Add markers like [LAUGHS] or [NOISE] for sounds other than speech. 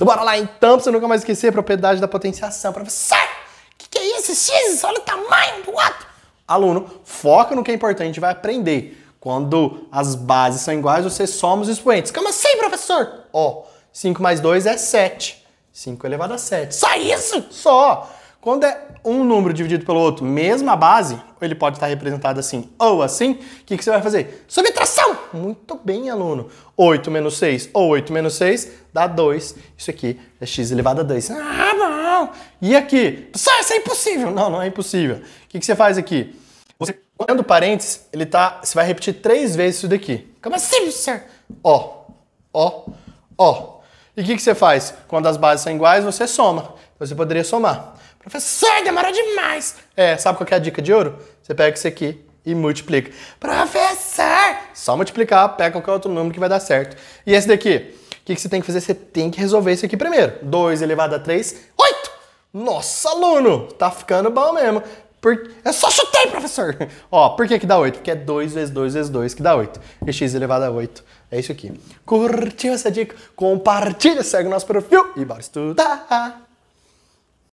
Então bora lá então, pra você nunca mais esquecer a propriedade da potenciação. Professor, o que, que é isso? X, olha o tamanho do ato. Aluno, foca no que é importante, vai aprender. Quando as bases são iguais, você soma os expoentes. Como assim, professor? Ó, 5 mais 2 é 7. 5 elevado a 7. Só isso? Só. Quando é um número dividido pelo outro, mesma base, ele pode estar representado assim ou assim, o que, que você vai fazer? Subtração! Muito bem, aluno. 8 menos 6 ou 8 menos 6 dá 2. Isso aqui é x elevado a 2. Ah, não! E aqui? Só isso é impossível! Não, não é impossível. O que, que você faz aqui? Você, quando parênteses, ele tá, você vai repetir três vezes isso daqui. Como assim, senhor? Ó, ó, ó. E o que, que você faz? Quando as bases são iguais, você soma você poderia somar. Professor, demora demais! É, sabe qual é a dica de ouro? Você pega isso aqui e multiplica. Professor! Só multiplicar, pega qualquer outro número que vai dar certo. E esse daqui? O que, que você tem que fazer? Você tem que resolver isso aqui primeiro. 2 elevado a 3, 8! Nossa, aluno! Tá ficando bom mesmo. Por... Eu só chutei, professor! [LAUGHS] Ó, por que que dá 8? Porque é 2 vezes 2 vezes 2 que dá 8. E x elevado a 8 é isso aqui. Curtiu essa dica? Compartilha, segue o nosso perfil e bora estudar!